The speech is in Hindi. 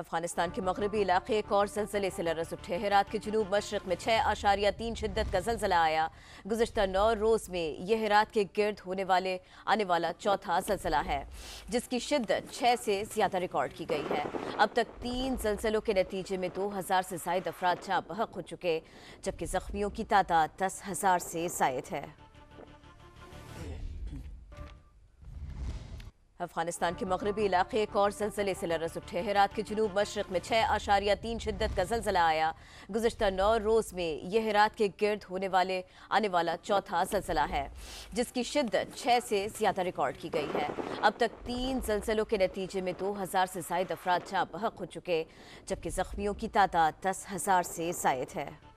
अफगानिस्तान के मगरबी इलाके एक और जलसले से लरस उठे रात के जनूब मशरक में छः आशारिया तीन शिद्दत का जलसला आया गुजशत नौ रोज में यह रात के गिर्द होने वाले आने वाला चौथा जलसला है जिसकी शिद्दत छः से ज़्यादा रिकॉर्ड की गई है अब तक तीन जलसलों के नतीजे में दो हज़ार से जायद अफराद जहाँ बहक हो चुके जबकि जख्मियों की तादाद दस हज़ार से जायद है अफगानिस्तान के मगरबी इलाके एक और जलजिले से लरस उठे रात के जनूब मशरक में छः आशारिया तीन शिद्दत का जलजिला आया गुजशत नौ रोज़ में यह रात के गिर्द होने वाले आने वाला चौथा जलजिला है जिसकी शिद्दत छः से ज़्यादा रिकॉर्ड की गई है अब तक तीन जलसलों के नतीजे में दो हज़ार से जायद अफराद जहाँ बहक हो चुके जबकि ज़ख्मियों की तादाद दस हज़ार से जायद है